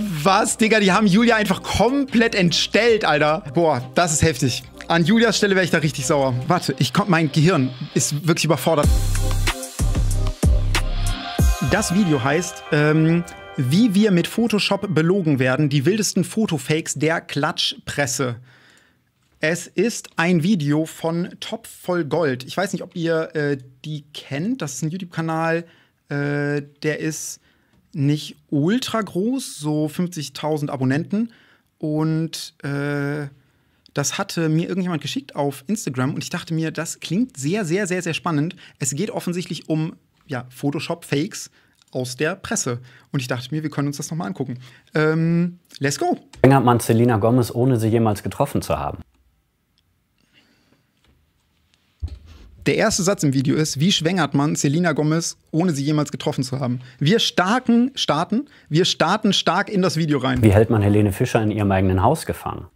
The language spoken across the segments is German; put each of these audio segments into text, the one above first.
Was, Digga? Die haben Julia einfach komplett entstellt, Alter. Boah, das ist heftig. An Julias Stelle wäre ich da richtig sauer. Warte, ich komm, mein Gehirn ist wirklich überfordert. Das Video heißt, ähm, wie wir mit Photoshop belogen werden, die wildesten Fotofakes der Klatschpresse. Es ist ein Video von Topf voll Gold. Ich weiß nicht, ob ihr äh, die kennt. Das ist ein YouTube-Kanal, äh, der ist nicht ultra groß, so 50.000 Abonnenten. Und äh, das hatte mir irgendjemand geschickt auf Instagram und ich dachte mir, das klingt sehr, sehr, sehr, sehr spannend. Es geht offensichtlich um ja, Photoshop-Fakes aus der Presse. Und ich dachte mir, wir können uns das nochmal angucken. Ähm, let's go! Länger hat man Selena Gomez, ohne sie jemals getroffen zu haben. Der erste Satz im Video ist, wie schwängert man Selina Gomez, ohne sie jemals getroffen zu haben? Wir starken, starten, wir starten stark in das Video rein. Wie hält man Helene Fischer in ihrem eigenen Haus gefangen?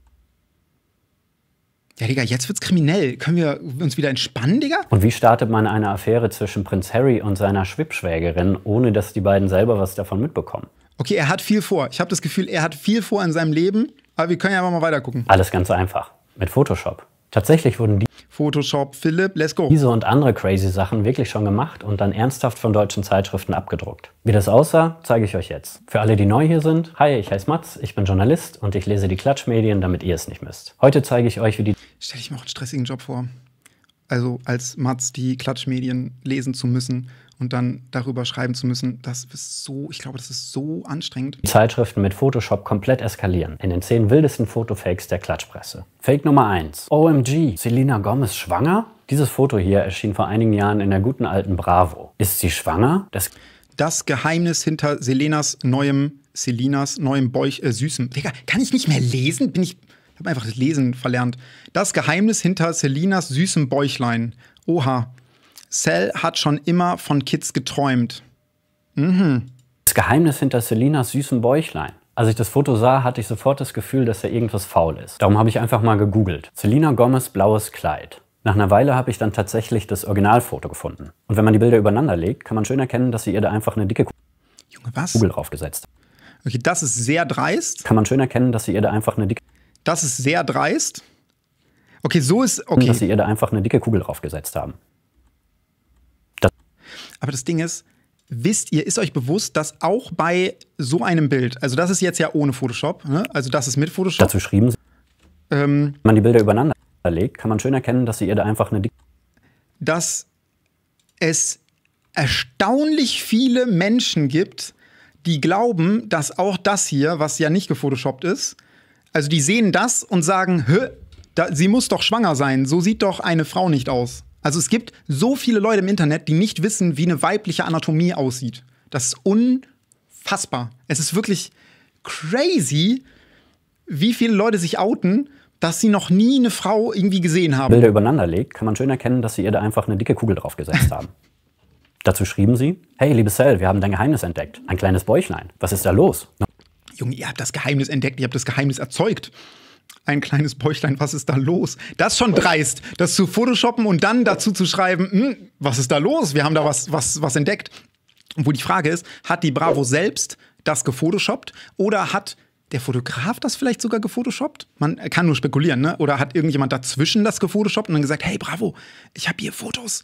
Ja, Digga, jetzt wird's kriminell. Können wir uns wieder entspannen, Digga? Und wie startet man eine Affäre zwischen Prinz Harry und seiner Schwippschwägerin, ohne dass die beiden selber was davon mitbekommen? Okay, er hat viel vor. Ich habe das Gefühl, er hat viel vor in seinem Leben, aber wir können ja mal weitergucken. Alles ganz einfach. Mit Photoshop. Tatsächlich wurden die Photoshop, Philipp, let's go. Diese und andere crazy Sachen wirklich schon gemacht und dann ernsthaft von deutschen Zeitschriften abgedruckt. Wie das aussah, zeige ich euch jetzt. Für alle, die neu hier sind, hi, ich heiße Mats, ich bin Journalist und ich lese die Klatschmedien, damit ihr es nicht müsst. Heute zeige ich euch, wie die... Stell ich mir auch einen stressigen Job vor. Also als Mats die Klatschmedien lesen zu müssen und dann darüber schreiben zu müssen, das ist so, ich glaube, das ist so anstrengend. Zeitschriften mit Photoshop komplett eskalieren. In den zehn wildesten Fotofakes der Klatschpresse. Fake Nummer 1. OMG, Selena Gomez schwanger? Dieses Foto hier erschien vor einigen Jahren in der guten alten Bravo. Ist sie schwanger? Das, das Geheimnis hinter Selenas neuem, Selinas neuem Bäuch, äh, süßem. Digga, kann ich nicht mehr lesen? Bin ich hab einfach das Lesen verlernt. Das Geheimnis hinter Selinas süßem Bäuchlein. Oha, Cell hat schon immer von Kids geträumt. Mhm. Das Geheimnis hinter Selinas süßen Bäuchlein. Als ich das Foto sah, hatte ich sofort das Gefühl, dass da irgendwas faul ist. Darum habe ich einfach mal gegoogelt. Selina Gomez blaues Kleid. Nach einer Weile habe ich dann tatsächlich das Originalfoto gefunden. Und wenn man die Bilder übereinander legt, kann man schön erkennen, dass sie ihr da einfach eine dicke Junge, was? Kugel draufgesetzt Okay, das ist sehr dreist. Kann man schön erkennen, dass sie ihr da einfach eine dicke. Das ist sehr dreist. Okay, so ist. Okay. Dass sie ihr da einfach eine dicke Kugel draufgesetzt haben. Aber das Ding ist, wisst ihr, ist euch bewusst, dass auch bei so einem Bild, also das ist jetzt ja ohne Photoshop, ne? also das ist mit Photoshop. Dazu schrieben sie. Ähm, Wenn man die Bilder übereinander legt, kann man schön erkennen, dass sie ihr da einfach eine. Dass es erstaunlich viele Menschen gibt, die glauben, dass auch das hier, was ja nicht gefotoshoppt ist, also die sehen das und sagen, da, sie muss doch schwanger sein, so sieht doch eine Frau nicht aus. Also es gibt so viele Leute im Internet, die nicht wissen, wie eine weibliche Anatomie aussieht. Das ist unfassbar. Es ist wirklich crazy, wie viele Leute sich outen, dass sie noch nie eine Frau irgendwie gesehen haben. Bilder übereinander legt, kann man schön erkennen, dass sie ihr da einfach eine dicke Kugel draufgesetzt haben. Dazu schrieben sie, hey, liebe Cell, wir haben dein Geheimnis entdeckt. Ein kleines Bäuchlein. Was ist da los? Junge, ihr habt das Geheimnis entdeckt, ihr habt das Geheimnis erzeugt ein kleines Bäuchlein, was ist da los? Das ist schon dreist, das zu photoshoppen und dann dazu zu schreiben, hm, was ist da los? Wir haben da was, was, was entdeckt. Und wo die Frage ist, hat die Bravo selbst das gefotoshoppt oder hat der Fotograf das vielleicht sogar gefotoshoppt? Man kann nur spekulieren, ne? Oder hat irgendjemand dazwischen das gefotoshoppt und dann gesagt, hey Bravo, ich habe hier Fotos.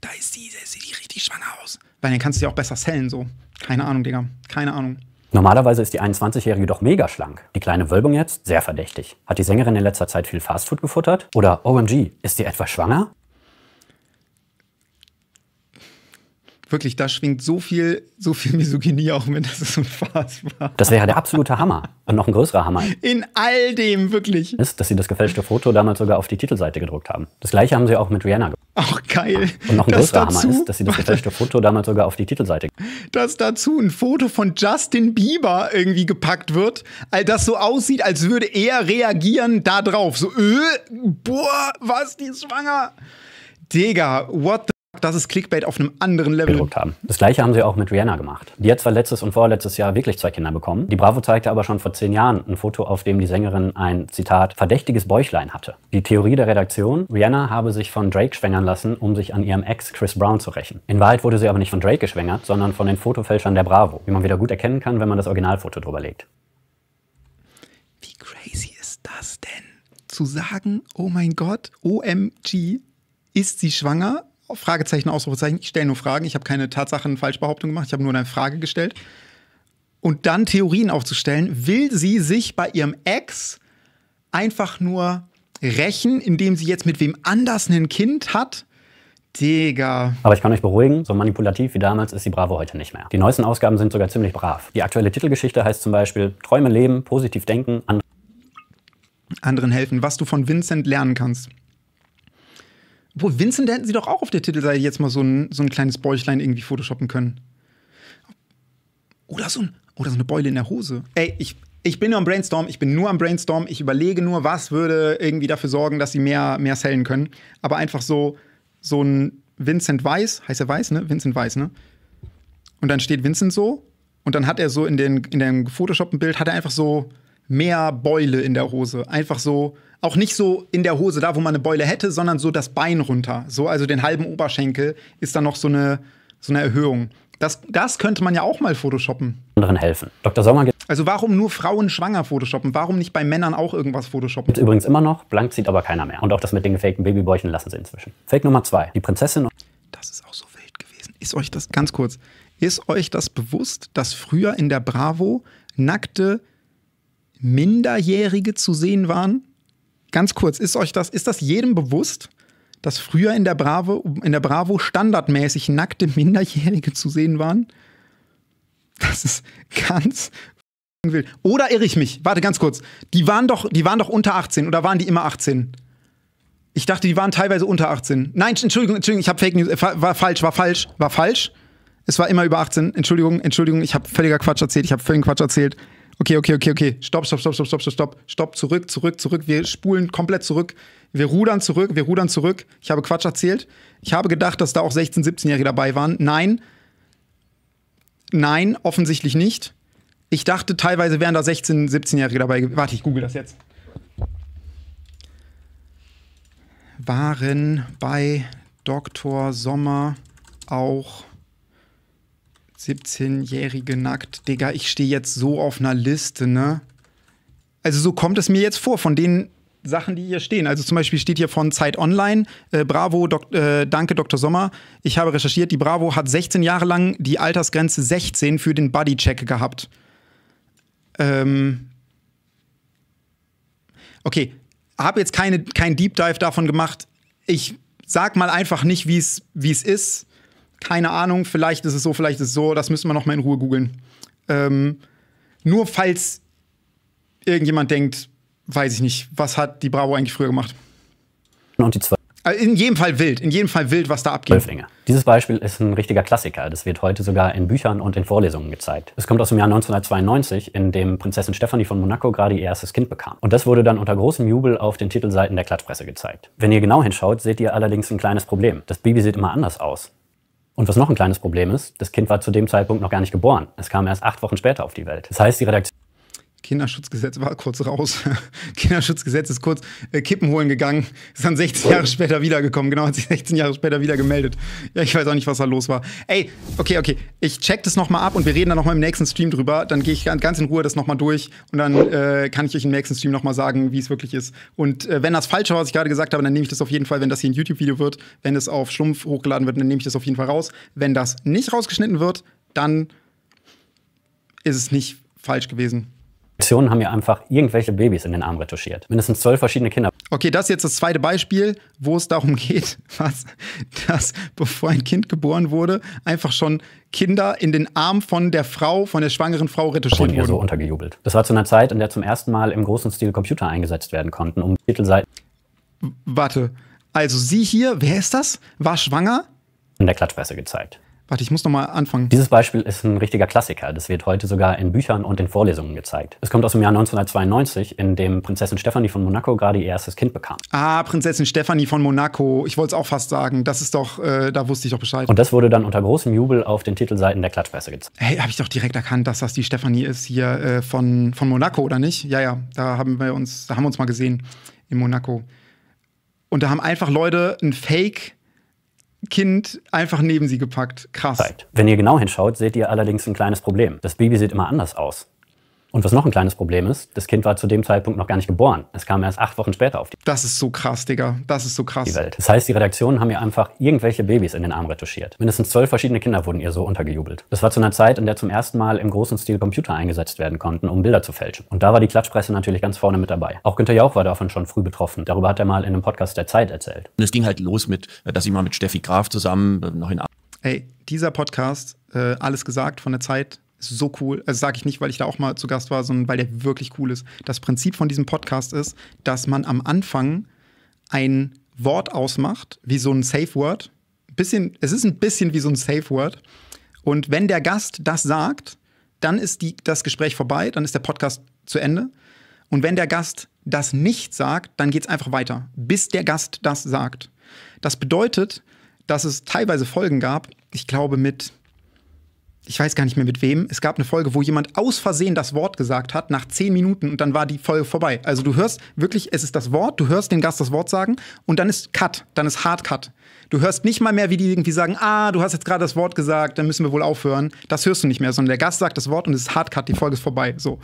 Da ist sie, da sieht die richtig schwanger aus. Weil dann kannst du ja auch besser sellen so. Keine Ahnung, Digga. Keine Ahnung. Normalerweise ist die 21-Jährige doch mega schlank. Die kleine Wölbung jetzt? Sehr verdächtig. Hat die Sängerin in letzter Zeit viel Fastfood gefuttert? Oder OMG, ist sie etwa schwanger? Wirklich, da schwingt so viel, so viel Misogynie auch mit, das ist unfassbar. Das wäre der absolute Hammer. Und noch ein größerer Hammer. In all dem, wirklich. Ist, dass sie das gefälschte Foto damals sogar auf die Titelseite gedruckt haben. Das gleiche haben sie auch mit Rihanna gemacht. Ach, geil. Und noch ein das größerer dazu, Hammer ist, dass sie das gefälschte Foto damals sogar auf die Titelseite. Dass dazu ein Foto von Justin Bieber irgendwie gepackt wird, das so aussieht, als würde er reagieren da drauf. So, öh, boah, was, die ist schwanger. Digga, what the das ist Clickbait auf einem anderen Level. Gedruckt haben. Das gleiche haben sie auch mit Rihanna gemacht. Die hat zwar letztes und vorletztes Jahr wirklich zwei Kinder bekommen. Die Bravo zeigte aber schon vor zehn Jahren ein Foto, auf dem die Sängerin ein, Zitat, verdächtiges Bäuchlein hatte. Die Theorie der Redaktion, Rihanna habe sich von Drake schwängern lassen, um sich an ihrem Ex Chris Brown zu rächen. In Wahrheit wurde sie aber nicht von Drake geschwängert, sondern von den Fotofälschern der Bravo, wie man wieder gut erkennen kann, wenn man das Originalfoto drüber legt. Wie crazy ist das denn? Zu sagen, oh mein Gott, OMG, ist sie schwanger? Fragezeichen, Ausrufezeichen. Ich stelle nur Fragen. Ich habe keine Tatsachen, Falschbehauptungen gemacht. Ich habe nur eine Frage gestellt. Und dann Theorien aufzustellen, will sie sich bei ihrem Ex einfach nur rächen, indem sie jetzt mit wem anders ein Kind hat? Digga. Aber ich kann euch beruhigen, so manipulativ wie damals ist die Bravo heute nicht mehr. Die neuesten Ausgaben sind sogar ziemlich brav. Die aktuelle Titelgeschichte heißt zum Beispiel Träume leben, positiv denken, anderen helfen, was du von Vincent lernen kannst. Wo Vincent da hätten sie doch auch auf der Titelseite jetzt mal so ein, so ein kleines Bäuchlein irgendwie photoshoppen können. Oder so, ein, oder so eine Beule in der Hose. Ey, ich, ich bin nur am Brainstorm, ich bin nur am Brainstorm, ich überlege nur, was würde irgendwie dafür sorgen, dass sie mehr, mehr sellen können. Aber einfach so, so ein Vincent Weiß, heißt er Weiß, ne? Vincent Weiß, ne? Und dann steht Vincent so und dann hat er so in, den, in dem gefotoshoppten Bild, hat er einfach so mehr Beule in der Hose. Einfach so, auch nicht so in der Hose, da wo man eine Beule hätte, sondern so das Bein runter. So, also den halben Oberschenkel ist dann noch so eine, so eine Erhöhung. Das, das könnte man ja auch mal photoshoppen. Anderen helfen. Dr. Sommer gibt Also warum nur Frauen schwanger photoshoppen? Warum nicht bei Männern auch irgendwas photoshoppen? Gibt's übrigens immer noch, blank zieht aber keiner mehr. Und auch das mit den gefakten Babybäuchen lassen sie inzwischen. Fake Nummer zwei, die Prinzessin. Das ist auch so wild gewesen. Ist euch das, ganz kurz, ist euch das bewusst, dass früher in der Bravo nackte Minderjährige zu sehen waren? Ganz kurz, ist euch das, ist das jedem bewusst, dass früher in der Bravo, in der Bravo standardmäßig nackte Minderjährige zu sehen waren? Das ist ganz wild. Oder irre ich mich? Warte ganz kurz. Die waren doch, die waren doch unter 18 oder waren die immer 18? Ich dachte, die waren teilweise unter 18. Nein, Entschuldigung, Entschuldigung, ich habe Fake News. War falsch, war falsch, war falsch. Es war immer über 18. Entschuldigung, Entschuldigung, ich habe völliger Quatsch erzählt. Ich habe völligen Quatsch erzählt. Okay, okay, okay, okay. Stopp, stopp, stopp, stopp, stopp, stopp, stopp, stopp. Zurück, zurück, zurück. Wir spulen komplett zurück. Wir rudern zurück, wir rudern zurück. Ich habe Quatsch erzählt. Ich habe gedacht, dass da auch 16-, 17-Jährige dabei waren. Nein. Nein, offensichtlich nicht. Ich dachte, teilweise wären da 16-, 17-Jährige dabei. Warte, ich google das jetzt. Waren bei Dr. Sommer auch 17-jährige nackt. Digga, ich stehe jetzt so auf einer Liste, ne? Also so kommt es mir jetzt vor von den Sachen, die hier stehen. Also zum Beispiel steht hier von Zeit Online, äh, Bravo, Dok äh, danke Dr. Sommer. Ich habe recherchiert, die Bravo hat 16 Jahre lang die Altersgrenze 16 für den Bodycheck gehabt. Ähm okay, habe jetzt keinen kein Deep Dive davon gemacht. Ich sag mal einfach nicht, wie es ist keine Ahnung, vielleicht ist es so, vielleicht ist es so, das müssen wir noch mal in Ruhe googeln. Ähm, nur falls irgendjemand denkt, weiß ich nicht, was hat die Bravo eigentlich früher gemacht? Und die zwei. Äh, in jedem Fall wild, in jedem Fall wild, was da abgeht. Wölflinge. Dieses Beispiel ist ein richtiger Klassiker. Das wird heute sogar in Büchern und in Vorlesungen gezeigt. Es kommt aus dem Jahr 1992, in dem Prinzessin Stephanie von Monaco gerade ihr erstes Kind bekam. Und das wurde dann unter großem Jubel auf den Titelseiten der Klatschpresse gezeigt. Wenn ihr genau hinschaut, seht ihr allerdings ein kleines Problem. Das Baby sieht immer anders aus. Und was noch ein kleines Problem ist, das Kind war zu dem Zeitpunkt noch gar nicht geboren. Es kam erst acht Wochen später auf die Welt. Das heißt, die Redaktion Kinderschutzgesetz war kurz raus. Kinderschutzgesetz ist kurz äh, Kippen holen gegangen, ist dann 16 Jahre später wiedergekommen. Genau, hat sich 16 Jahre später wieder gemeldet. Ja, ich weiß auch nicht, was da los war. Ey, okay, okay. Ich check das nochmal ab und wir reden dann nochmal im nächsten Stream drüber. Dann gehe ich ganz in Ruhe das nochmal durch und dann äh, kann ich euch im nächsten Stream nochmal sagen, wie es wirklich ist. Und äh, wenn das falsch war, was ich gerade gesagt habe, dann nehme ich das auf jeden Fall, wenn das hier ein YouTube-Video wird, wenn es auf Schlumpf hochgeladen wird, dann nehme ich das auf jeden Fall raus. Wenn das nicht rausgeschnitten wird, dann ist es nicht falsch gewesen. Optionen haben ja einfach irgendwelche Babys in den Arm retuschiert. Mindestens zwölf verschiedene Kinder. Okay, das ist jetzt das zweite Beispiel, wo es darum geht, was, dass bevor ein Kind geboren wurde, einfach schon Kinder in den Arm von der Frau, von der schwangeren Frau retuschiert wurden. Und ihr so untergejubelt. Das war zu einer Zeit, in der zum ersten Mal im großen Stil Computer eingesetzt werden konnten, um Titelseiten. Warte, also sie hier, wer ist das? War schwanger? In der Klatschpresse gezeigt. Warte, ich muss nochmal anfangen. Dieses Beispiel ist ein richtiger Klassiker. Das wird heute sogar in Büchern und in Vorlesungen gezeigt. Es kommt aus dem Jahr 1992, in dem Prinzessin Stefanie von Monaco gerade ihr erstes Kind bekam. Ah, Prinzessin Stefanie von Monaco. Ich wollte es auch fast sagen. Das ist doch, äh, da wusste ich doch Bescheid. Und das wurde dann unter großem Jubel auf den Titelseiten der Klatschpresse gezeigt. Hey, habe ich doch direkt erkannt, dass das die Stefanie ist hier äh, von, von Monaco, oder nicht? Ja, ja, da haben wir uns, da haben wir uns mal gesehen in Monaco. Und da haben einfach Leute ein Fake Kind einfach neben sie gepackt. Krass. Wenn ihr genau hinschaut, seht ihr allerdings ein kleines Problem. Das Baby sieht immer anders aus. Und was noch ein kleines Problem ist, das Kind war zu dem Zeitpunkt noch gar nicht geboren. Es kam erst acht Wochen später auf die Welt. Das ist so krass, Digga. Das ist so krass. Welt. Das heißt, die Redaktionen haben ihr einfach irgendwelche Babys in den Arm retuschiert. Mindestens zwölf verschiedene Kinder wurden ihr so untergejubelt. Das war zu einer Zeit, in der zum ersten Mal im großen Stil Computer eingesetzt werden konnten, um Bilder zu fälschen. Und da war die Klatschpresse natürlich ganz vorne mit dabei. Auch Günter Jauch war davon schon früh betroffen. Darüber hat er mal in einem Podcast der Zeit erzählt. Und es ging halt los mit, dass ich mal mit Steffi Graf zusammen äh, noch in Ey, dieser Podcast, äh, alles gesagt von der Zeit, so cool. Also sage ich nicht, weil ich da auch mal zu Gast war, sondern weil der wirklich cool ist. Das Prinzip von diesem Podcast ist, dass man am Anfang ein Wort ausmacht, wie so ein Safe Word. Bisschen, es ist ein bisschen wie so ein Safe Word. Und wenn der Gast das sagt, dann ist die, das Gespräch vorbei, dann ist der Podcast zu Ende. Und wenn der Gast das nicht sagt, dann geht es einfach weiter, bis der Gast das sagt. Das bedeutet, dass es teilweise Folgen gab, ich glaube mit ich weiß gar nicht mehr mit wem, es gab eine Folge, wo jemand aus Versehen das Wort gesagt hat, nach zehn Minuten und dann war die Folge vorbei. Also du hörst wirklich, es ist das Wort, du hörst den Gast das Wort sagen und dann ist Cut, dann ist Hard Cut. Du hörst nicht mal mehr, wie die irgendwie sagen, ah, du hast jetzt gerade das Wort gesagt, dann müssen wir wohl aufhören. Das hörst du nicht mehr, sondern der Gast sagt das Wort und es ist Hard Cut, die Folge ist vorbei. So.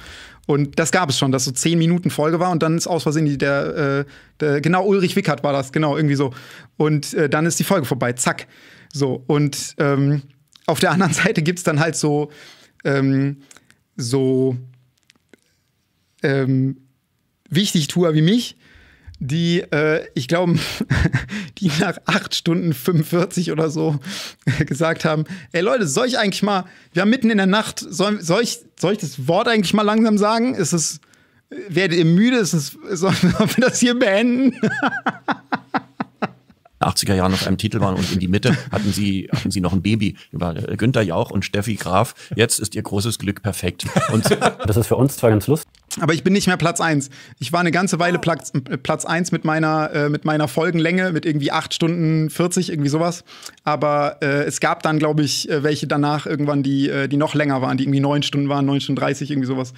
Und das gab es schon, dass so zehn Minuten Folge war und dann ist aus Versehen der, äh, der genau Ulrich Wickert war das, genau, irgendwie so. Und äh, dann ist die Folge vorbei, zack. So, und ähm, auf der anderen Seite gibt es dann halt so, ähm, so ähm, Wichtigtuer wie mich, die, äh, ich glaube, die nach 8 Stunden 45 oder so gesagt haben: Ey Leute, soll ich eigentlich mal, wir haben mitten in der Nacht, soll, soll, ich, soll ich das Wort eigentlich mal langsam sagen? Ist es, äh, werdet ihr müde? Ist es, sollen wir das hier beenden? 80er Jahren auf einem Titel waren und in die Mitte hatten sie, hatten sie noch ein Baby. Über äh, Günter Jauch und Steffi Graf. Jetzt ist ihr großes Glück perfekt. Und das ist für uns zwar ganz lustig. Aber ich bin nicht mehr Platz 1. Ich war eine ganze Weile Platz, äh, Platz 1 mit meiner, äh, mit meiner Folgenlänge, mit irgendwie 8 Stunden 40, irgendwie sowas. Aber äh, es gab dann, glaube ich, äh, welche danach irgendwann, die, die noch länger waren, die irgendwie 9 Stunden waren, 9 Stunden 30, irgendwie sowas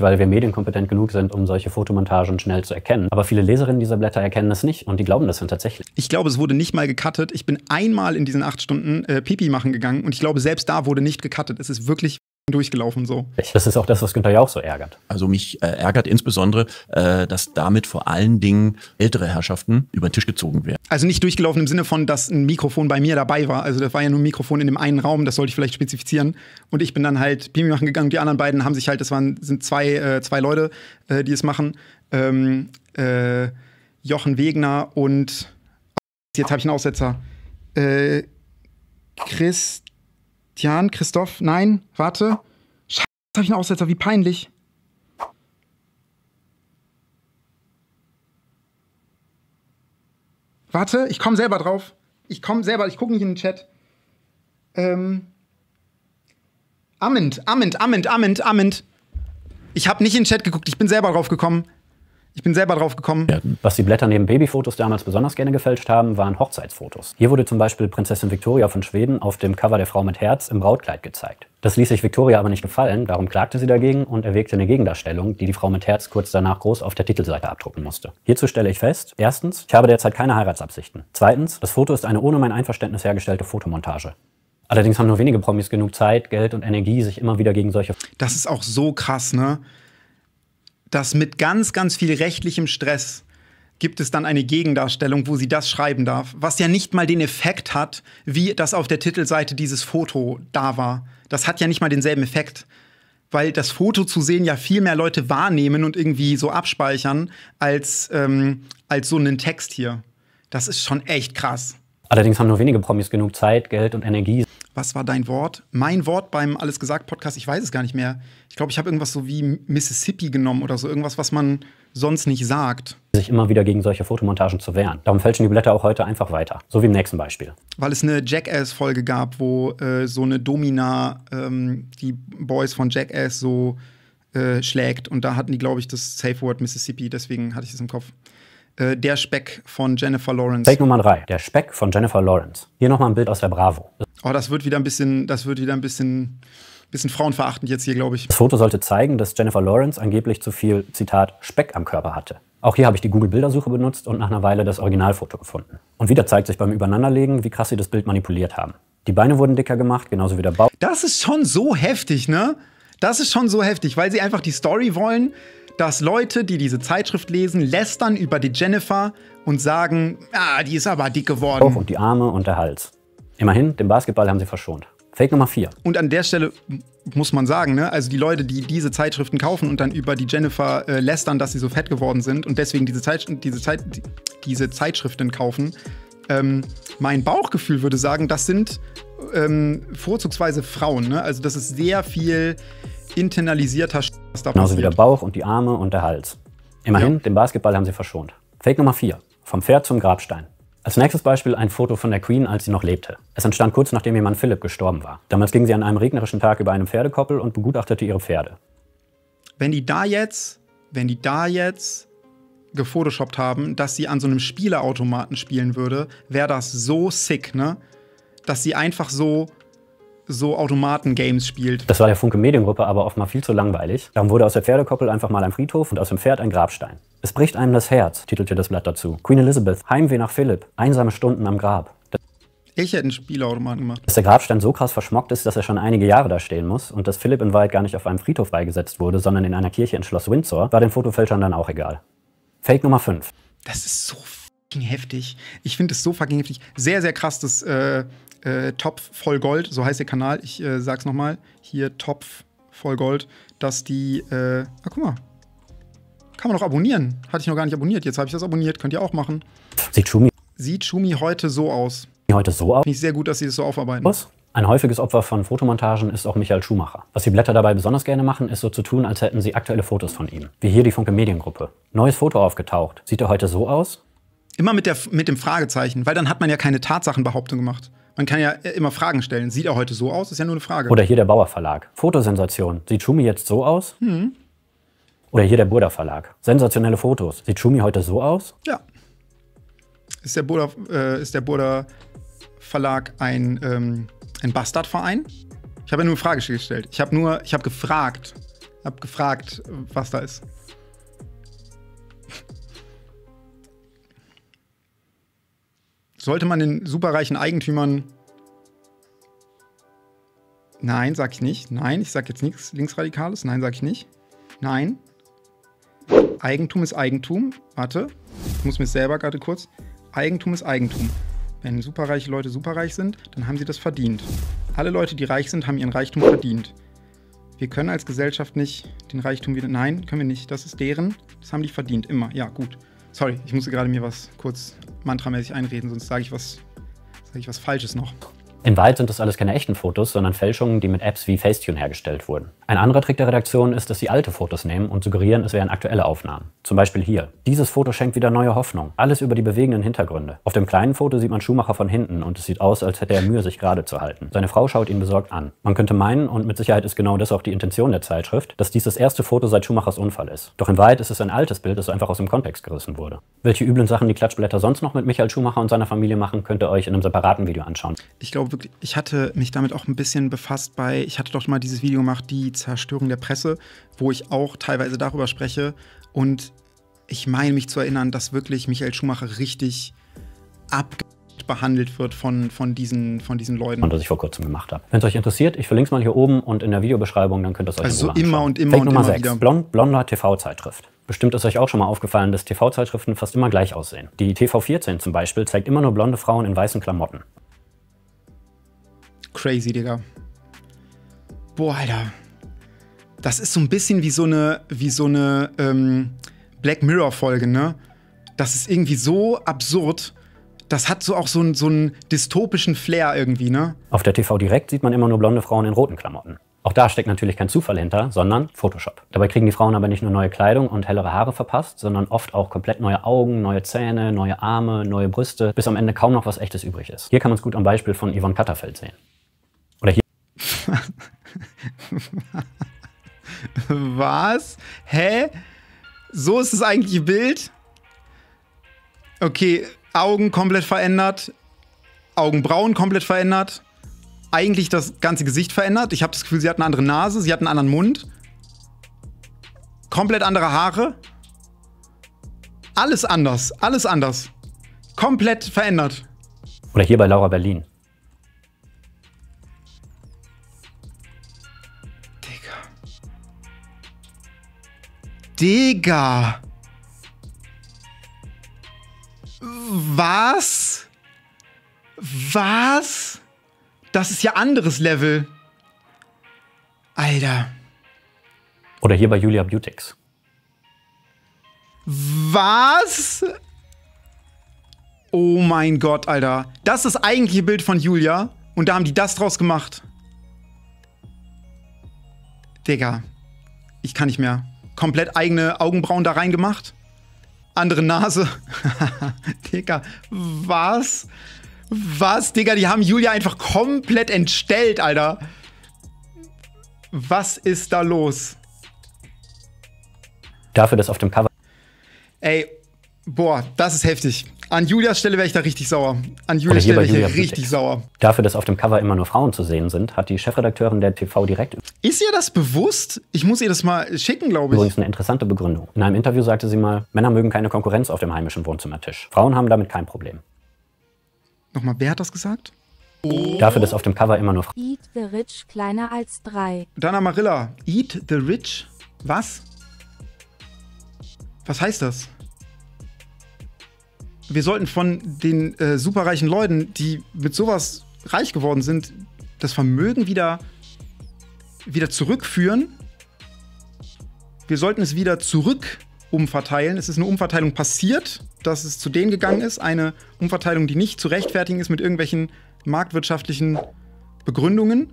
weil wir medienkompetent genug sind, um solche Fotomontagen schnell zu erkennen. Aber viele Leserinnen dieser Blätter erkennen das nicht und die glauben das dann tatsächlich. Ich glaube, es wurde nicht mal gecuttet. Ich bin einmal in diesen acht Stunden äh, Pipi machen gegangen und ich glaube, selbst da wurde nicht gecuttet. Es ist wirklich durchgelaufen so. Das ist auch das, was Günther ja auch so ärgert. Also mich äh, ärgert insbesondere, äh, dass damit vor allen Dingen ältere Herrschaften über den Tisch gezogen werden. Also nicht durchgelaufen im Sinne von, dass ein Mikrofon bei mir dabei war. Also das war ja nur ein Mikrofon in dem einen Raum, das sollte ich vielleicht spezifizieren. Und ich bin dann halt Pimi machen gegangen. Die anderen beiden haben sich halt, das waren sind zwei, äh, zwei Leute, äh, die es machen. Ähm, äh, Jochen Wegner und jetzt habe ich einen Aussetzer. Äh, Christ Tian, Christoph, nein, warte. Scheiße, habe ich einen Aussetzer, wie peinlich. Warte, ich komme selber drauf. Ich komme selber, ich gucke nicht in den Chat. Ähm. Amend, Amend, Amend, Amend, Amend. Ich habe nicht in den Chat geguckt, ich bin selber drauf gekommen. Ich bin selber drauf gekommen. Ja. Was die Blätter neben Babyfotos damals besonders gerne gefälscht haben, waren Hochzeitsfotos. Hier wurde zum Beispiel Prinzessin Victoria von Schweden auf dem Cover der Frau mit Herz im Brautkleid gezeigt. Das ließ sich Victoria aber nicht gefallen, darum klagte sie dagegen und erwägte eine Gegendarstellung, die die Frau mit Herz kurz danach groß auf der Titelseite abdrucken musste. Hierzu stelle ich fest, erstens, ich habe derzeit keine Heiratsabsichten. Zweitens, das Foto ist eine ohne mein Einverständnis hergestellte Fotomontage. Allerdings haben nur wenige Promis genug Zeit, Geld und Energie, sich immer wieder gegen solche. Das ist auch so krass, ne? dass mit ganz, ganz viel rechtlichem Stress gibt es dann eine Gegendarstellung, wo sie das schreiben darf, was ja nicht mal den Effekt hat, wie das auf der Titelseite dieses Foto da war. Das hat ja nicht mal denselben Effekt, weil das Foto zu sehen ja viel mehr Leute wahrnehmen und irgendwie so abspeichern als, ähm, als so einen Text hier. Das ist schon echt krass. Allerdings haben nur wenige Promis genug Zeit, Geld und Energie, was war dein Wort? Mein Wort beim Alles gesagt Podcast, ich weiß es gar nicht mehr. Ich glaube, ich habe irgendwas so wie Mississippi genommen oder so, irgendwas, was man sonst nicht sagt. Sich immer wieder gegen solche Fotomontagen zu wehren. Darum fälschen die Blätter auch heute einfach weiter. So wie im nächsten Beispiel. Weil es eine Jackass-Folge gab, wo äh, so eine Domina ähm, die Boys von Jackass so äh, schlägt. Und da hatten die, glaube ich, das Safe Word Mississippi, deswegen hatte ich es im Kopf. Äh, der Speck von Jennifer Lawrence. Fake Nummer 3. Der Speck von Jennifer Lawrence. Hier nochmal ein Bild aus der Bravo. Oh, das wird wieder ein bisschen, das wird wieder ein bisschen, bisschen frauenverachtend jetzt hier, glaube ich. Das Foto sollte zeigen, dass Jennifer Lawrence angeblich zu viel, Zitat, Speck am Körper hatte. Auch hier habe ich die Google-Bildersuche benutzt und nach einer Weile das Originalfoto gefunden. Und wieder zeigt sich beim Übereinanderlegen, wie krass sie das Bild manipuliert haben. Die Beine wurden dicker gemacht, genauso wie der Bauch. Das ist schon so heftig, ne? Das ist schon so heftig, weil sie einfach die Story wollen, dass Leute, die diese Zeitschrift lesen, lästern über die Jennifer und sagen, ah, die ist aber dick geworden. und die Arme und der Hals. Immerhin, den Basketball haben sie verschont. Fake Nummer 4. Und an der Stelle muss man sagen, ne? also die Leute, die diese Zeitschriften kaufen und dann über die Jennifer äh, lästern, dass sie so fett geworden sind und deswegen diese, Zeit, diese, Zeit, diese Zeitschriften kaufen, ähm, mein Bauchgefühl würde sagen, das sind ähm, vorzugsweise Frauen. Ne? Also das ist sehr viel internalisierter Sch was da Genauso passiert. wie der Bauch und die Arme und der Hals. Immerhin, ja. den Basketball haben sie verschont. Fake Nummer 4. Vom Pferd zum Grabstein. Als nächstes Beispiel ein Foto von der Queen, als sie noch lebte. Es entstand kurz nachdem ihr Mann Philipp gestorben war. Damals ging sie an einem regnerischen Tag über eine Pferdekoppel und begutachtete ihre Pferde. Wenn die da jetzt, wenn die da jetzt gefotoshoppt haben, dass sie an so einem Spieleautomaten spielen würde, wäre das so sick, ne? Dass sie einfach so so Automaten-Games spielt. Das war der Funke Mediengruppe aber offenbar viel zu langweilig. Darum wurde aus der Pferdekoppel einfach mal ein Friedhof und aus dem Pferd ein Grabstein. Es bricht einem das Herz, titelte das Blatt dazu. Queen Elizabeth, Heimweh nach Philipp, einsame Stunden am Grab. Ich hätte einen Spielautomaten gemacht. Dass der Grabstein so krass verschmockt ist, dass er schon einige Jahre da stehen muss und dass Philipp in Wahrheit gar nicht auf einem Friedhof beigesetzt wurde, sondern in einer Kirche in Schloss Windsor, war den Fotofälschern dann auch egal. Fake Nummer 5. Das ist so fucking heftig. Ich finde es so fucking heftig. Sehr, sehr krass, das äh, äh, Topf voll Gold, so heißt der Kanal. Ich äh, sag's nochmal. Hier Topf voll Gold, dass die. Äh, ah, guck mal, kann man noch abonnieren. Hatte ich noch gar nicht abonniert. Jetzt habe ich das abonniert. Könnt ihr auch machen. Sieht Schumi. Sieht Schumi heute so aus. Heute so aus. Finde ich sehr gut, dass sie das so aufarbeiten. Was? Ein häufiges Opfer von Fotomontagen ist auch Michael Schumacher. Was die Blätter dabei besonders gerne machen, ist so zu tun, als hätten sie aktuelle Fotos von ihm. Wie hier die Funke Mediengruppe. Neues Foto aufgetaucht. Sieht er heute so aus? Immer mit, der, mit dem Fragezeichen, weil dann hat man ja keine Tatsachenbehauptung gemacht. Man kann ja äh, immer Fragen stellen. Sieht er heute so aus? Ist ja nur eine Frage. Oder hier der Bauer Verlag. Fotosensation. Sieht Schumi jetzt so aus? Hm. Oder hier der Burda Verlag. Sensationelle Fotos. Sieht Schumi heute so aus? Ja. Ist der Burda, äh, ist der Burda Verlag ein, ähm, ein Bastardverein? Ich habe ja nur eine Frage gestellt. Ich habe nur, ich habe gefragt, habe gefragt, was da ist. Sollte man den superreichen Eigentümern. Nein, sag ich nicht. Nein, ich sag jetzt nichts Linksradikales. Nein, sag ich nicht. Nein. Eigentum ist Eigentum. Warte, ich muss mich selber gerade kurz. Eigentum ist Eigentum. Wenn superreiche Leute superreich sind, dann haben sie das verdient. Alle Leute, die reich sind, haben ihren Reichtum verdient. Wir können als Gesellschaft nicht den Reichtum wieder. Nein, können wir nicht. Das ist deren. Das haben die verdient. Immer. Ja, gut. Sorry, ich musste gerade mir was kurz mantramäßig einreden, sonst sage ich was, sage ich was Falsches noch. Im Wald sind das alles keine echten Fotos, sondern Fälschungen, die mit Apps wie Facetune hergestellt wurden. Ein anderer Trick der Redaktion ist, dass sie alte Fotos nehmen und suggerieren, es wären aktuelle Aufnahmen. Zum Beispiel hier. Dieses Foto schenkt wieder neue Hoffnung. Alles über die bewegenden Hintergründe. Auf dem kleinen Foto sieht man Schumacher von hinten und es sieht aus, als hätte er Mühe, sich gerade zu halten. Seine Frau schaut ihn besorgt an. Man könnte meinen, und mit Sicherheit ist genau das auch die Intention der Zeitschrift, dass dies das erste Foto seit Schumachers Unfall ist. Doch in Wahrheit ist es ein altes Bild, das einfach aus dem Kontext gerissen wurde. Welche üblen Sachen die Klatschblätter sonst noch mit Michael Schumacher und seiner Familie machen, könnt ihr euch in einem separaten Video anschauen. Ich glaube, wirklich, ich hatte mich damit auch ein bisschen befasst bei, ich hatte doch mal dieses Video gemacht, die Zerstörung der Presse, wo ich auch teilweise darüber spreche. Und ich meine mich zu erinnern, dass wirklich Michael Schumacher richtig ab behandelt wird von, von, diesen, von diesen Leuten. Und das ich vor kurzem gemacht habe. Wenn es euch interessiert, ich verlinke es mal hier oben und in der Videobeschreibung, dann könnt ihr es euch also in Ruhe immer und immer Fake und Nummer immer 6. wieder. Blond, blonder TV-Zeitschrift. Bestimmt ist euch auch schon mal aufgefallen, dass TV-Zeitschriften fast immer gleich aussehen. Die TV14 zum Beispiel zeigt immer nur blonde Frauen in weißen Klamotten. Crazy, Digga. Boah, Alter. Das ist so ein bisschen wie so eine, wie so eine ähm, Black Mirror-Folge, ne? Das ist irgendwie so absurd. Das hat so auch so, ein, so einen dystopischen Flair irgendwie, ne? Auf der TV direkt sieht man immer nur blonde Frauen in roten Klamotten. Auch da steckt natürlich kein Zufall hinter, sondern Photoshop. Dabei kriegen die Frauen aber nicht nur neue Kleidung und hellere Haare verpasst, sondern oft auch komplett neue Augen, neue Zähne, neue Arme, neue Brüste, bis am Ende kaum noch was Echtes übrig ist. Hier kann man es gut am Beispiel von Yvonne Katterfeld sehen. Was? Hä? So ist es eigentlich ein Bild? Okay, Augen komplett verändert. Augenbrauen komplett verändert. Eigentlich das ganze Gesicht verändert. Ich habe das Gefühl, sie hat eine andere Nase, sie hat einen anderen Mund. Komplett andere Haare. Alles anders, alles anders. Komplett verändert. Oder hier bei Laura Berlin. Digga. Was? Was? Das ist ja anderes Level. Alter. Oder hier bei Julia Butex. Was? Oh mein Gott, Alter. Das ist das eigentliche Bild von Julia. Und da haben die das draus gemacht. Digga. Ich kann nicht mehr komplett eigene Augenbrauen da reingemacht. Andere Nase. Digga, was? Was, Digga, die haben Julia einfach komplett entstellt, Alter. Was ist da los? Dafür, dass auf dem Cover. Ey, boah, das ist heftig. An Julias Stelle wäre ich da richtig sauer. An Julias Stelle wäre ich Julia richtig Friedrich. sauer. Dafür, dass auf dem Cover immer nur Frauen zu sehen sind, hat die Chefredakteurin der TV direkt. Ist ihr das bewusst? Ich muss ihr das mal schicken, glaube ich. Übrigens eine interessante Begründung. In einem Interview sagte sie mal, Männer mögen keine Konkurrenz auf dem heimischen Wohnzimmertisch. Frauen haben damit kein Problem. Nochmal, wer hat das gesagt? Dafür, dass auf dem Cover immer nur Frauen. Eat the Rich kleiner als drei. Dann Amarilla. Eat the Rich? Was? Was heißt das? wir sollten von den äh, superreichen Leuten, die mit sowas reich geworden sind, das Vermögen wieder, wieder zurückführen. Wir sollten es wieder zurück umverteilen. Es ist eine Umverteilung passiert, dass es zu denen gegangen ist. Eine Umverteilung, die nicht zu rechtfertigen ist mit irgendwelchen marktwirtschaftlichen Begründungen.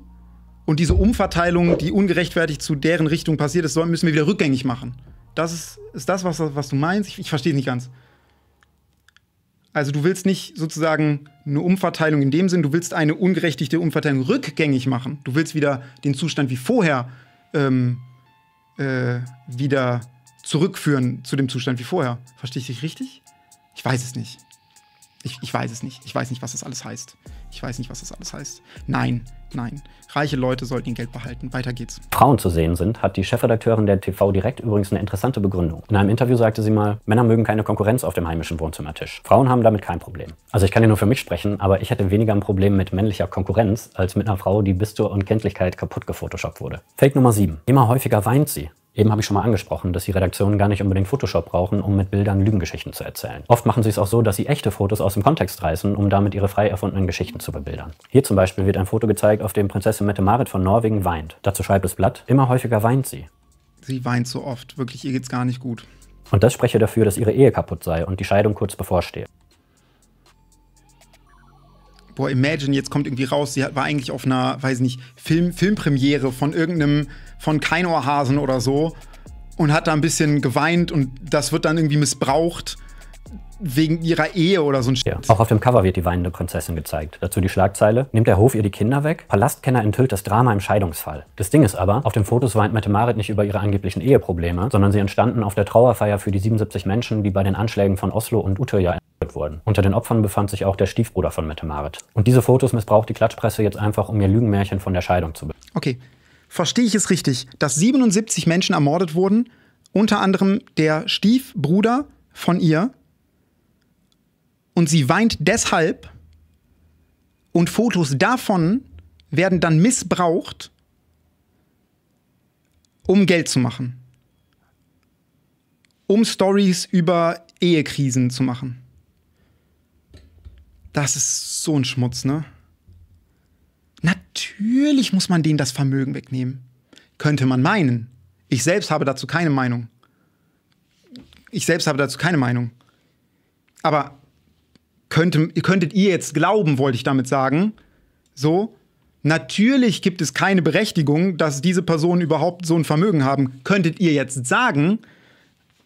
Und diese Umverteilung, die ungerechtfertigt zu deren Richtung passiert ist, müssen wir wieder rückgängig machen. Das ist, ist das, was, was du meinst. Ich, ich verstehe es nicht ganz. Also du willst nicht sozusagen eine Umverteilung in dem Sinn, du willst eine ungerechtigte Umverteilung rückgängig machen. Du willst wieder den Zustand wie vorher ähm, äh, wieder zurückführen zu dem Zustand wie vorher. Verstehe ich dich richtig? Ich weiß es nicht. Ich, ich, weiß es nicht. Ich weiß nicht, was das alles heißt. Ich weiß nicht, was das alles heißt. Nein, nein. Reiche Leute sollten ihr Geld behalten. Weiter geht's. Frauen zu sehen sind, hat die Chefredakteurin der TV Direkt übrigens eine interessante Begründung. In einem Interview sagte sie mal, Männer mögen keine Konkurrenz auf dem heimischen Wohnzimmertisch. Frauen haben damit kein Problem. Also ich kann ja nur für mich sprechen, aber ich hätte weniger ein Problem mit männlicher Konkurrenz als mit einer Frau, die bis zur Unkenntlichkeit kaputt gefotoshoppt wurde. Fake Nummer 7. Immer häufiger weint sie. Eben habe ich schon mal angesprochen, dass die Redaktionen gar nicht unbedingt Photoshop brauchen, um mit Bildern Lügengeschichten zu erzählen. Oft machen sie es auch so, dass sie echte Fotos aus dem Kontext reißen, um damit ihre frei erfundenen Geschichten zu bebildern. Hier zum Beispiel wird ein Foto gezeigt, auf dem Prinzessin Mette-Marit von Norwegen weint. Dazu schreibt das Blatt, immer häufiger weint sie. Sie weint so oft, wirklich, ihr geht's gar nicht gut. Und das spreche dafür, dass ihre Ehe kaputt sei und die Scheidung kurz bevorstehe boah, imagine, jetzt kommt irgendwie raus, sie war eigentlich auf einer, weiß nicht, Film, Filmpremiere von irgendeinem, von Keinohrhasen oder so und hat da ein bisschen geweint und das wird dann irgendwie missbraucht wegen ihrer Ehe oder so ein Shit. Ja. Auch auf dem Cover wird die weinende Prinzessin gezeigt. Dazu die Schlagzeile. Nimmt der Hof ihr die Kinder weg? Palastkenner enthüllt das Drama im Scheidungsfall. Das Ding ist aber, auf den Fotos weint Mette Marit nicht über ihre angeblichen Eheprobleme, sondern sie entstanden auf der Trauerfeier für die 77 Menschen, die bei den Anschlägen von Oslo und Utøya wurden. Unter den Opfern befand sich auch der Stiefbruder von Mette Marit. Und diese Fotos missbraucht die Klatschpresse jetzt einfach, um ihr Lügenmärchen von der Scheidung zu bilden. Okay, verstehe ich es richtig, dass 77 Menschen ermordet wurden, unter anderem der Stiefbruder von ihr, und sie weint deshalb und Fotos davon werden dann missbraucht, um Geld zu machen. Um Stories über Ehekrisen zu machen. Das ist so ein Schmutz, ne? Natürlich muss man denen das Vermögen wegnehmen. Könnte man meinen. Ich selbst habe dazu keine Meinung. Ich selbst habe dazu keine Meinung. Aber könnte, könntet ihr jetzt glauben, wollte ich damit sagen. So, natürlich gibt es keine Berechtigung, dass diese Personen überhaupt so ein Vermögen haben. Könntet ihr jetzt sagen,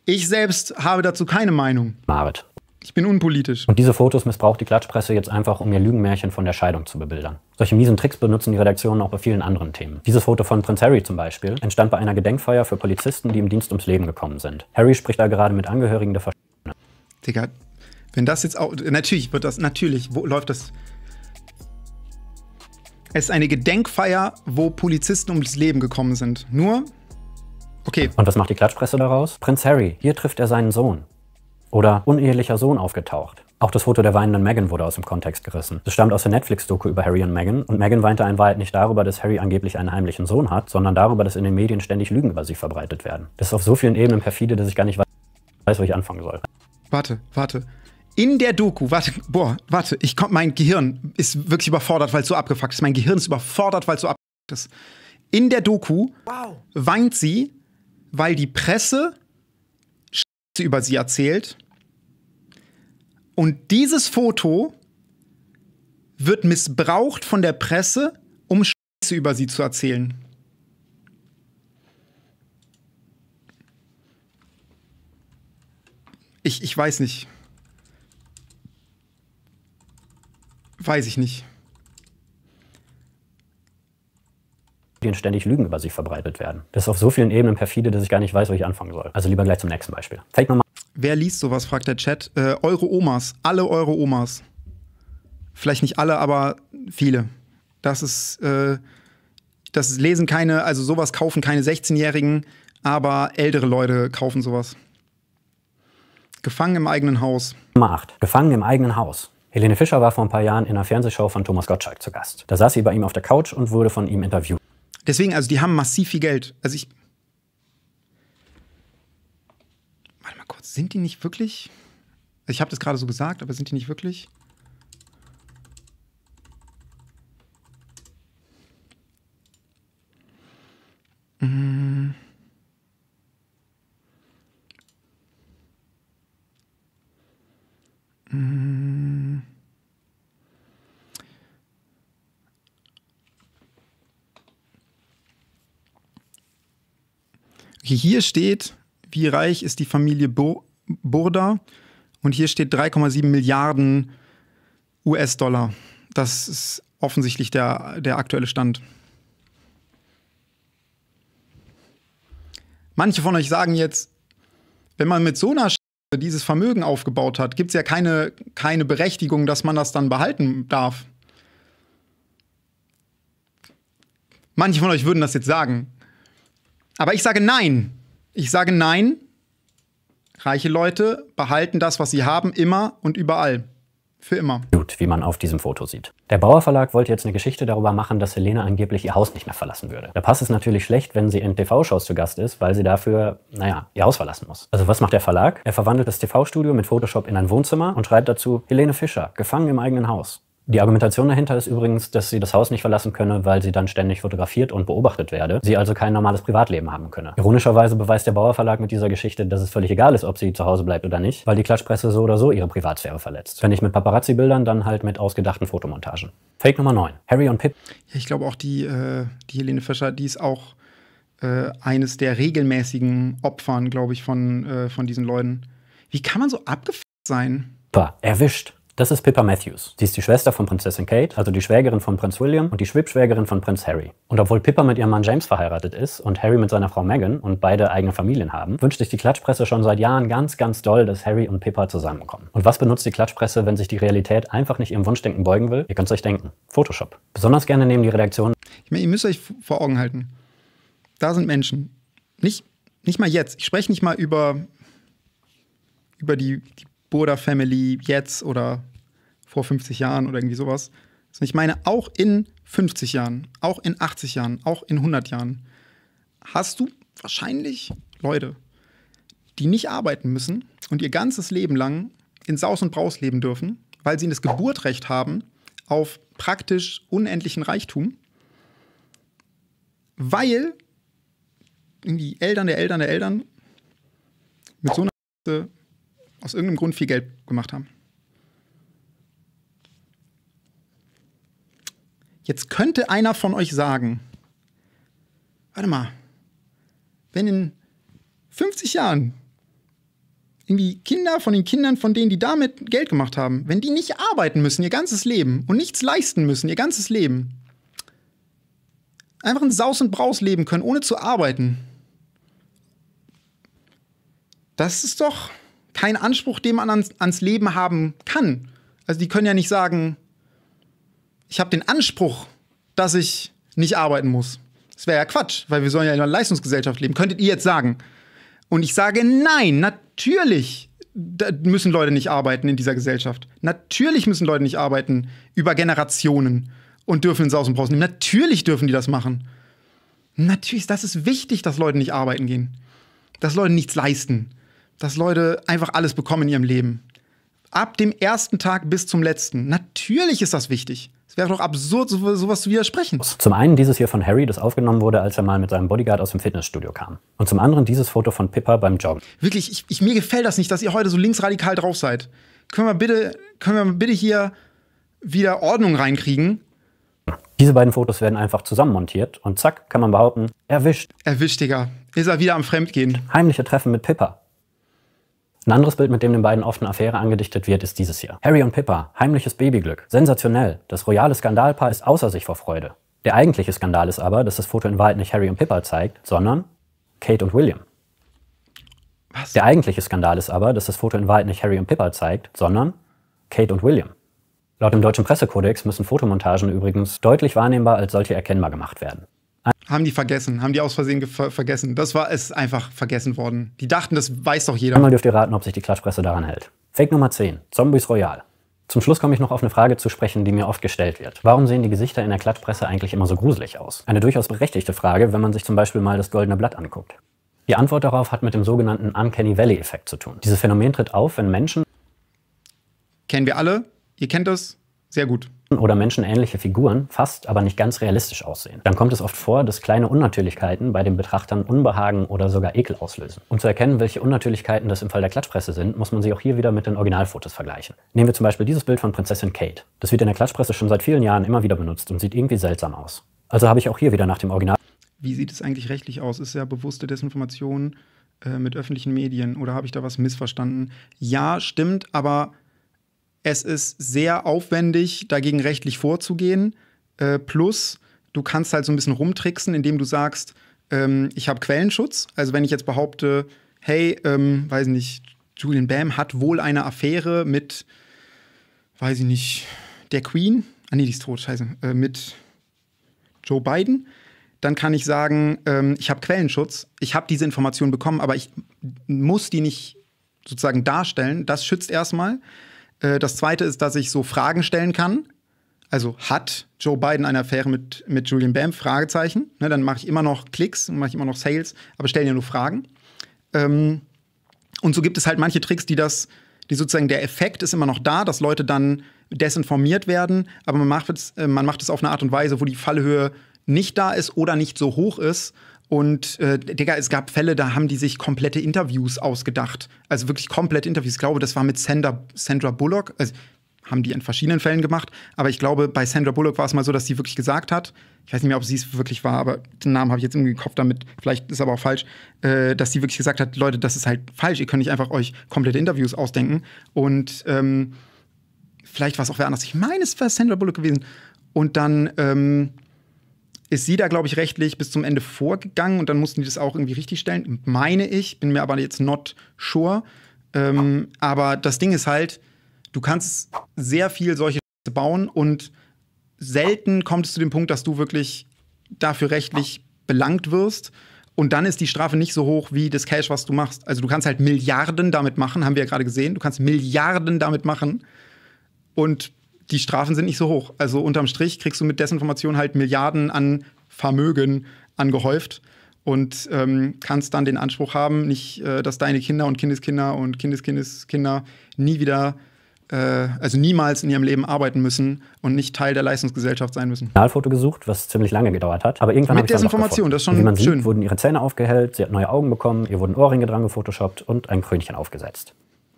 ich selbst habe dazu keine Meinung. Marit. Ich bin unpolitisch. Und diese Fotos missbraucht die Klatschpresse jetzt einfach, um ihr Lügenmärchen von der Scheidung zu bebildern. Solche miesen Tricks benutzen die Redaktionen auch bei vielen anderen Themen. Dieses Foto von Prinz Harry zum Beispiel entstand bei einer Gedenkfeier für Polizisten, die im Dienst ums Leben gekommen sind. Harry spricht da gerade mit Angehörigen der Verstorbenen. Digga, wenn das jetzt auch. Natürlich wird das, natürlich wo, läuft das. Es ist eine Gedenkfeier, wo Polizisten ums Leben gekommen sind. Nur. Okay. Und was macht die Klatschpresse daraus? Prinz Harry, hier trifft er seinen Sohn. Oder unehelicher Sohn aufgetaucht. Auch das Foto der weinenden Megan wurde aus dem Kontext gerissen. Es stammt aus der Netflix-Doku über Harry und Megan. und Megan weinte in Wahrheit nicht darüber, dass Harry angeblich einen heimlichen Sohn hat, sondern darüber, dass in den Medien ständig Lügen über sie verbreitet werden. Das ist auf so vielen Ebenen perfide, dass ich gar nicht weiß, wo ich anfangen soll. Warte, warte in der Doku, warte, boah, warte, ich komm, mein Gehirn ist wirklich überfordert, weil es so abgefuckt ist. Mein Gehirn ist überfordert, weil es so abgefuckt ist. In der Doku wow. weint sie, weil die Presse Scheiße über sie erzählt. Und dieses Foto wird missbraucht von der Presse, um Scheiße über sie zu erzählen. Ich, ich weiß nicht. Weiß ich nicht. Medien ständig Lügen über sich verbreitet werden. Das ist auf so vielen Ebenen perfide, dass ich gar nicht weiß, wo ich anfangen soll. Also lieber gleich zum nächsten Beispiel. Fake Nummer. Wer liest sowas, fragt der Chat. Äh, eure Omas, alle eure Omas. Vielleicht nicht alle, aber viele. Das ist, äh, das lesen keine, also sowas kaufen keine 16-Jährigen, aber ältere Leute kaufen sowas. Gefangen im eigenen Haus. Nummer 8. Gefangen im eigenen Haus. Helene Fischer war vor ein paar Jahren in einer Fernsehshow von Thomas Gottschalk zu Gast. Da saß sie bei ihm auf der Couch und wurde von ihm interviewt. Deswegen, also die haben massiv viel Geld. Also ich. Warte mal kurz, sind die nicht wirklich? Ich habe das gerade so gesagt, aber sind die nicht wirklich? Mhm. Hier steht, wie reich ist die Familie Bo Burda und hier steht 3,7 Milliarden US-Dollar. Das ist offensichtlich der, der aktuelle Stand. Manche von euch sagen jetzt, wenn man mit so einer Sch dieses Vermögen aufgebaut hat, gibt es ja keine, keine Berechtigung, dass man das dann behalten darf. Manche von euch würden das jetzt sagen. Aber ich sage nein. Ich sage nein. Reiche Leute behalten das, was sie haben, immer und überall. Für immer. Gut, wie man auf diesem Foto sieht. Der Bauer Verlag wollte jetzt eine Geschichte darüber machen, dass Helene angeblich ihr Haus nicht mehr verlassen würde. Da passt es natürlich schlecht, wenn sie in TV-Shows zu Gast ist, weil sie dafür, naja, ihr Haus verlassen muss. Also was macht der Verlag? Er verwandelt das TV-Studio mit Photoshop in ein Wohnzimmer und schreibt dazu Helene Fischer, gefangen im eigenen Haus. Die Argumentation dahinter ist übrigens, dass sie das Haus nicht verlassen könne, weil sie dann ständig fotografiert und beobachtet werde, sie also kein normales Privatleben haben könne. Ironischerweise beweist der Bauer Verlag mit dieser Geschichte, dass es völlig egal ist, ob sie zu Hause bleibt oder nicht, weil die Klatschpresse so oder so ihre Privatsphäre verletzt. Wenn nicht mit Paparazzi-Bildern, dann halt mit ausgedachten Fotomontagen. Fake Nummer 9. Harry und Pip. Ja, ich glaube auch die, äh, die Helene Fischer, die ist auch äh, eines der regelmäßigen Opfern, glaube ich, von, äh, von diesen Leuten. Wie kann man so abgefuckt sein? Pah, Erwischt. Das ist Pippa Matthews. Sie ist die Schwester von Prinzessin Kate, also die Schwägerin von Prinz William und die Schwibschwägerin von Prinz Harry. Und obwohl Pippa mit ihrem Mann James verheiratet ist und Harry mit seiner Frau Meghan und beide eigene Familien haben, wünscht sich die Klatschpresse schon seit Jahren ganz, ganz doll, dass Harry und Pippa zusammenkommen. Und was benutzt die Klatschpresse, wenn sich die Realität einfach nicht ihrem Wunschdenken beugen will? Ihr könnt es euch denken. Photoshop. Besonders gerne nehmen die Redaktionen. Ich meine, ihr müsst euch vor Augen halten. Da sind Menschen. Nicht, nicht mal jetzt. Ich spreche nicht mal über, über die, die Burda Family jetzt oder vor 50 Jahren oder irgendwie sowas. Also ich meine, auch in 50 Jahren, auch in 80 Jahren, auch in 100 Jahren hast du wahrscheinlich Leute, die nicht arbeiten müssen und ihr ganzes Leben lang in Saus und Braus leben dürfen, weil sie das Geburtrecht haben auf praktisch unendlichen Reichtum, weil die Eltern der Eltern der Eltern mit so einer aus irgendeinem Grund viel Geld gemacht haben. Jetzt könnte einer von euch sagen, warte mal, wenn in 50 Jahren irgendwie Kinder von den Kindern von denen, die damit Geld gemacht haben, wenn die nicht arbeiten müssen ihr ganzes Leben und nichts leisten müssen ihr ganzes Leben, einfach ein Saus und Braus leben können, ohne zu arbeiten, das ist doch kein Anspruch, den man ans, ans Leben haben kann. Also die können ja nicht sagen, ich habe den Anspruch, dass ich nicht arbeiten muss. Das wäre ja Quatsch, weil wir sollen ja in einer Leistungsgesellschaft leben. Könntet ihr jetzt sagen? Und ich sage nein, natürlich müssen Leute nicht arbeiten in dieser Gesellschaft. Natürlich müssen Leute nicht arbeiten über Generationen und dürfen ins Aus und Braus nehmen. Natürlich dürfen die das machen. Natürlich, das ist wichtig, dass Leute nicht arbeiten gehen. Dass Leute nichts leisten. Dass Leute einfach alles bekommen in ihrem Leben. Ab dem ersten Tag bis zum letzten. Natürlich ist das wichtig. Es wäre doch absurd, so, sowas zu widersprechen. Zum einen dieses hier von Harry, das aufgenommen wurde, als er mal mit seinem Bodyguard aus dem Fitnessstudio kam. Und zum anderen dieses Foto von Pippa beim Joggen. Wirklich, ich, ich, mir gefällt das nicht, dass ihr heute so linksradikal drauf seid. Können wir bitte, können wir bitte hier wieder Ordnung reinkriegen? Diese beiden Fotos werden einfach zusammenmontiert und zack, kann man behaupten, erwischt. Erwischt, Digga. Ist er wieder am Fremdgehen. Heimliche Treffen mit Pippa. Ein anderes Bild, mit dem den beiden oft eine Affäre angedichtet wird, ist dieses hier. Harry und Pippa, heimliches Babyglück. Sensationell. Das royale Skandalpaar ist außer sich vor Freude. Der eigentliche Skandal ist aber, dass das Foto in Wahrheit nicht Harry und Pippa zeigt, sondern Kate und William. Was? Der eigentliche Skandal ist aber, dass das Foto in Wahrheit nicht Harry und Pippa zeigt, sondern Kate und William. Laut dem deutschen Pressekodex müssen Fotomontagen übrigens deutlich wahrnehmbar als solche erkennbar gemacht werden. Haben die vergessen, haben die aus Versehen ver vergessen. Das war es einfach vergessen worden. Die dachten, das weiß doch jeder. Einmal dürft ihr raten, ob sich die Klatschpresse daran hält. Fake Nummer 10, Zombies Royal. Zum Schluss komme ich noch auf eine Frage zu sprechen, die mir oft gestellt wird. Warum sehen die Gesichter in der Klatschpresse eigentlich immer so gruselig aus? Eine durchaus berechtigte Frage, wenn man sich zum Beispiel mal das Goldene Blatt anguckt. Die Antwort darauf hat mit dem sogenannten Uncanny Valley-Effekt zu tun. Dieses Phänomen tritt auf, wenn Menschen. Kennen wir alle, ihr kennt das, sehr gut oder menschenähnliche Figuren fast, aber nicht ganz realistisch aussehen. Dann kommt es oft vor, dass kleine Unnatürlichkeiten bei den Betrachtern Unbehagen oder sogar Ekel auslösen. Um zu erkennen, welche Unnatürlichkeiten das im Fall der Klatschpresse sind, muss man sie auch hier wieder mit den Originalfotos vergleichen. Nehmen wir zum Beispiel dieses Bild von Prinzessin Kate. Das wird in der Klatschpresse schon seit vielen Jahren immer wieder benutzt und sieht irgendwie seltsam aus. Also habe ich auch hier wieder nach dem Original. Wie sieht es eigentlich rechtlich aus? Ist ja bewusste Desinformation äh, mit öffentlichen Medien oder habe ich da was missverstanden? Ja, stimmt, aber es ist sehr aufwendig, dagegen rechtlich vorzugehen. Äh, plus, du kannst halt so ein bisschen rumtricksen, indem du sagst, ähm, ich habe Quellenschutz. Also wenn ich jetzt behaupte, hey, ähm, weiß nicht, Julian Bam hat wohl eine Affäre mit, weiß ich nicht, der Queen. Ah nee, die ist tot, scheiße. Äh, mit Joe Biden. Dann kann ich sagen, ähm, ich habe Quellenschutz, ich habe diese Information bekommen, aber ich muss die nicht sozusagen darstellen. Das schützt erstmal. Äh, das zweite ist, dass ich so Fragen stellen kann. Also hat Joe Biden eine Affäre mit, mit Julian Bam? Fragezeichen. Ne, dann mache ich immer noch Klicks und mache ich immer noch Sales, aber stellen ja nur Fragen. Ähm, und so gibt es halt manche Tricks, die das, die sozusagen der Effekt ist immer noch da, dass Leute dann desinformiert werden, aber man macht es, äh, man macht es auf eine Art und Weise, wo die Fallhöhe nicht da ist oder nicht so hoch ist, und äh, Digga, es gab Fälle, da haben die sich komplette Interviews ausgedacht. Also wirklich komplette Interviews. Ich glaube, das war mit Sandra, Sandra Bullock. Also, haben die in verschiedenen Fällen gemacht. Aber ich glaube, bei Sandra Bullock war es mal so, dass sie wirklich gesagt hat, ich weiß nicht mehr, ob sie es wirklich war, aber den Namen habe ich jetzt irgendwie im Kopf damit, vielleicht ist aber auch falsch, äh, dass sie wirklich gesagt hat, Leute, das ist halt falsch, ihr könnt nicht einfach euch komplette Interviews ausdenken. Und ähm, vielleicht war es auch wer anders. Ich meine, es wäre Sandra Bullock gewesen. Und dann... Ähm, ist sie da, glaube ich, rechtlich bis zum Ende vorgegangen und dann mussten die das auch irgendwie richtig stellen. meine ich, bin mir aber jetzt not sure. Ähm, aber das Ding ist halt, du kannst sehr viel solche Scheiße bauen und selten kommt es zu dem Punkt, dass du wirklich dafür rechtlich belangt wirst. Und dann ist die Strafe nicht so hoch wie das Cash, was du machst. Also du kannst halt Milliarden damit machen, haben wir ja gerade gesehen. Du kannst Milliarden damit machen und die Strafen sind nicht so hoch. Also unterm Strich kriegst du mit Desinformation halt Milliarden an Vermögen angehäuft und ähm, kannst dann den Anspruch haben, nicht, äh, dass deine Kinder und Kindeskinder und Kindeskindeskinder nie wieder äh, also niemals in ihrem Leben arbeiten müssen und nicht Teil der Leistungsgesellschaft sein müssen. Finalfoto gesucht, was ziemlich lange gedauert hat. Aber irgendwann Mit Desinformation, das ist schon Wie man schön. sieht, wurden ihre Zähne aufgehellt, sie hat neue Augen bekommen, ihr wurden Ohrringe dran gefotoshoppt und ein Krönchen aufgesetzt.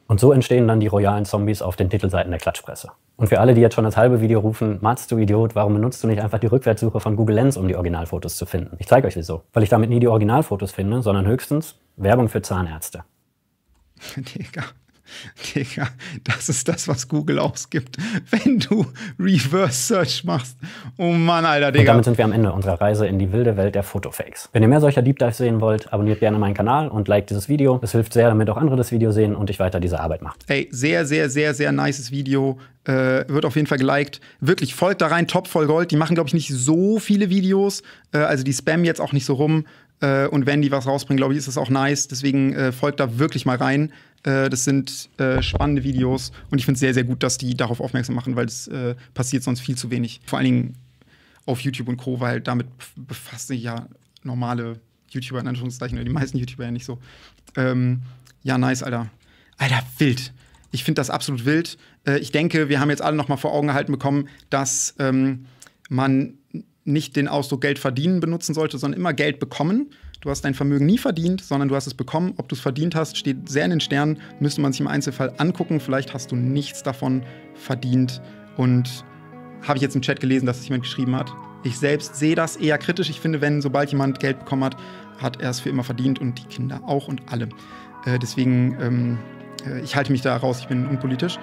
Und so entstehen dann die royalen Zombies auf den Titelseiten der Klatschpresse. Und für alle, die jetzt schon das halbe Video rufen, Mats, du Idiot, warum benutzt du nicht einfach die Rückwärtssuche von Google Lens, um die Originalfotos zu finden? Ich zeige euch wieso. Weil ich damit nie die Originalfotos finde, sondern höchstens Werbung für Zahnärzte. Digga. Digga, das ist das, was Google ausgibt, wenn du Reverse Search machst. Oh Mann, Alter, Digga. Und damit sind wir am Ende unserer Reise in die wilde Welt der Fotofakes. Wenn ihr mehr solcher Deep Dives sehen wollt, abonniert gerne meinen Kanal und liked dieses Video. Es hilft sehr, damit auch andere das Video sehen und ich weiter diese Arbeit mache. Ey, sehr, sehr, sehr, sehr nices Video. Äh, wird auf jeden Fall geliked. Wirklich, folgt da rein, top voll Gold. Die machen, glaube ich, nicht so viele Videos. Äh, also die spammen jetzt auch nicht so rum. Äh, und wenn die was rausbringen, glaube ich, ist das auch nice. Deswegen äh, folgt da wirklich mal rein. Äh, das sind äh, spannende Videos und ich finde es sehr, sehr gut, dass die darauf aufmerksam machen, weil es äh, passiert sonst viel zu wenig. Vor allen Dingen auf YouTube und Co., weil damit befasst sich ja normale YouTuber in Anführungszeichen oder die meisten YouTuber ja nicht so. Ähm, ja, nice, Alter. Alter, wild. Ich finde das absolut wild. Äh, ich denke, wir haben jetzt alle noch mal vor Augen gehalten bekommen, dass ähm, man nicht den Ausdruck Geld verdienen benutzen sollte, sondern immer Geld bekommen. Du hast dein Vermögen nie verdient, sondern du hast es bekommen. Ob du es verdient hast, steht sehr in den Sternen, müsste man sich im Einzelfall angucken. Vielleicht hast du nichts davon verdient. Und habe ich jetzt im Chat gelesen, dass es jemand geschrieben hat. Ich selbst sehe das eher kritisch. Ich finde, wenn sobald jemand Geld bekommen hat, hat er es für immer verdient und die Kinder auch und alle. Äh, deswegen, ähm, äh, ich halte mich da raus, ich bin unpolitisch.